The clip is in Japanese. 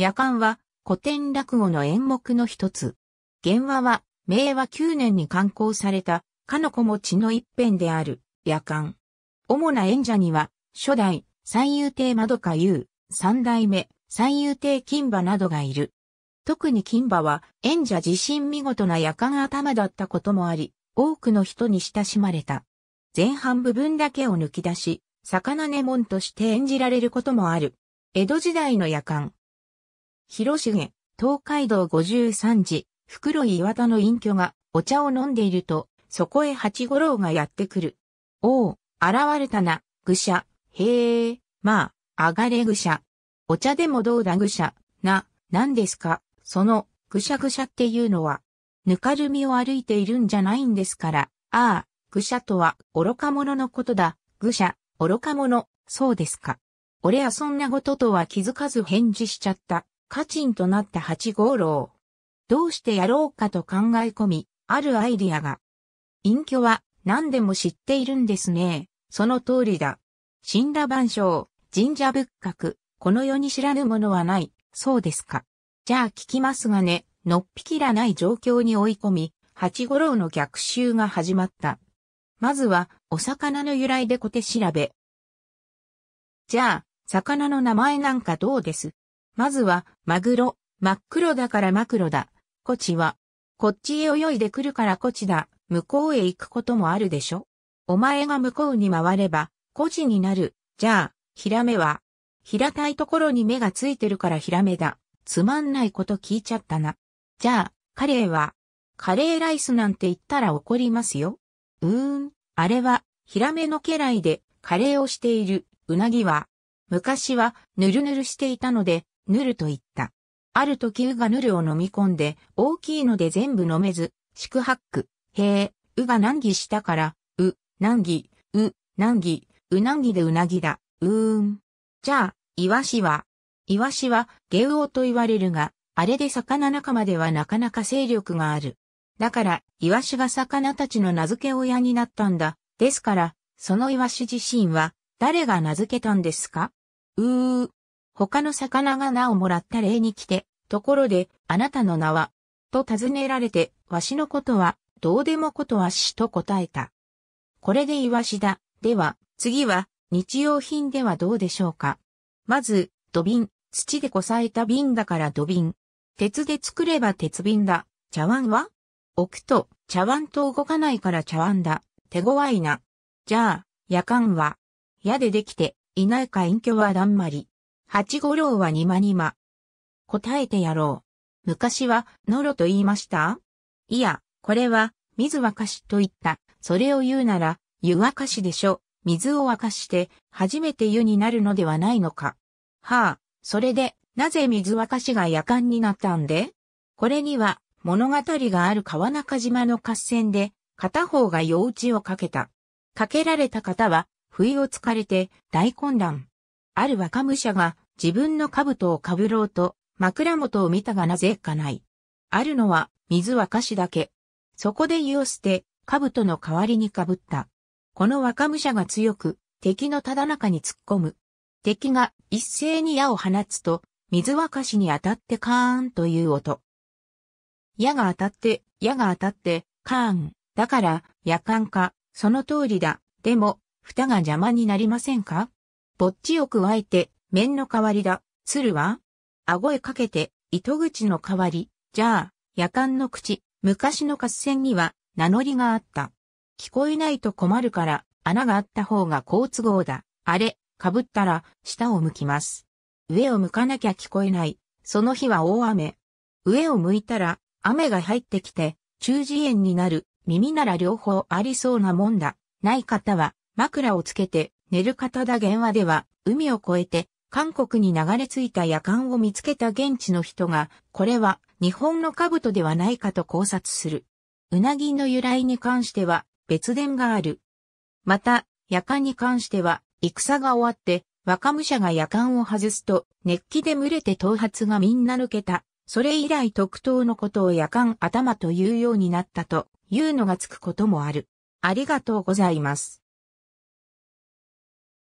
夜間は古典落語の演目の一つ。原話は、明和9年に刊行された、かの子持ちの一編である、夜間。主な演者には、初代、三遊亭窓か優、三代目、三遊亭金馬などがいる。特に金馬は、演者自身見事な夜間頭だったこともあり、多くの人に親しまれた。前半部分だけを抜き出し、魚根門として演じられることもある。江戸時代の夜間。広重、東海道五十三時、袋井岩田の隠居がお茶を飲んでいると、そこへ八五郎がやってくる。おう、現れたな、愚者、へえ、まあ、上がれ愚者。お茶でもどうだ愚者、な、何ですか、その、ぐしゃぐしゃっていうのは、ぬかるみを歩いているんじゃないんですから、ああ、ぐしゃとは愚か者のことだ、ぐしゃ、愚か者、そうですか。俺はそんなこととは気づかず返事しちゃった。家賃となった八五郎。どうしてやろうかと考え込み、あるアイディアが。隠居は何でも知っているんですね。その通りだ。神羅万象、神社仏閣、この世に知らぬものはない、そうですか。じゃあ聞きますがね、のっぴきらない状況に追い込み、八五郎の逆襲が始まった。まずは、お魚の由来で小手調べ。じゃあ、魚の名前なんかどうですまずは、マグロ、真っ黒だからマクロだ。こっちは、こっちへ泳いでくるからこっちだ。向こうへ行くこともあるでしょ。お前が向こうに回れば、こちになる。じゃあ、ヒラメは、平たいところに目がついてるからヒラメだ。つまんないこと聞いちゃったな。じゃあ、カレーは、カレーライスなんて言ったら怒りますよ。うーん、あれは、ヒラメの家来で、カレーをしている、うなぎは、昔は、ぬるぬるしていたので、ヌルと言った。ある時ウがヌルを飲み込んで、大きいので全部飲めず、宿泊、へえ、ウが難儀したから、う、難儀、う、難儀、う難儀でうなぎだ、うーん。じゃあ、イワシは、イワシは、ゲウオと言われるが、あれで魚仲間ではなかなか勢力がある。だから、イワシが魚たちの名付け親になったんだ。ですから、そのイワシ自身は、誰が名付けたんですかうー、他の魚が名をもらった礼に来て、ところで、あなたの名は、と尋ねられて、わしのことは、どうでもことはしと答えた。これでイワシだ。では、次は、日用品ではどうでしょうか。まず、土瓶、土でこさえた瓶だから土瓶。鉄で作れば鉄瓶だ。茶碗は置くと、茶碗と動かないから茶碗だ。手強いな。じゃあ、夜間は、矢でできて、いないか隠居はだんまり。八五郎は二間にま。答えてやろう。昔は、のろと言いましたいや、これは、水沸かしと言った。それを言うなら、湯沸かしでしょ。水を沸かして、初めて湯になるのではないのか。はあ、それで、なぜ水沸かしが夜間になったんでこれには、物語がある川中島の合戦で、片方が用打をかけた。かけられた方は、不意をつかれて、大混乱。ある若武者が自分の兜をかぶろうと枕元を見たがなぜかない。あるのは水沸かしだけ。そこで湯を捨て、兜の代わりにかぶった。この若武者が強く、敵のただ中に突っ込む。敵が一斉に矢を放つと、水沸かしに当たってカーンという音。矢が当たって、矢が当たって、カーン。だから、夜間か、その通りだ。でも、蓋が邪魔になりませんかぼっちを加えて、面の代わりだ、鶴は顎へかけて、糸口の代わり、じゃあ、夜間の口、昔の合戦には、名乗りがあった。聞こえないと困るから、穴があった方が好都合だ。あれ、かぶったら、下を向きます。上を向かなきゃ聞こえない。その日は大雨。上を向いたら、雨が入ってきて、中耳炎になる。耳なら両方ありそうなもんだ。ない方は、枕をつけて、寝る方だ現話では、海を越えて、韓国に流れ着いた夜間を見つけた現地の人が、これは日本の兜ではないかと考察する。うなぎの由来に関しては別伝がある。また、夜間に関しては、戦が終わって、若武者が夜間を外すと、熱気で群れて頭髪がみんな抜けた。それ以来特等のことを夜間頭というようになったというのがつくこともある。ありがとうございます。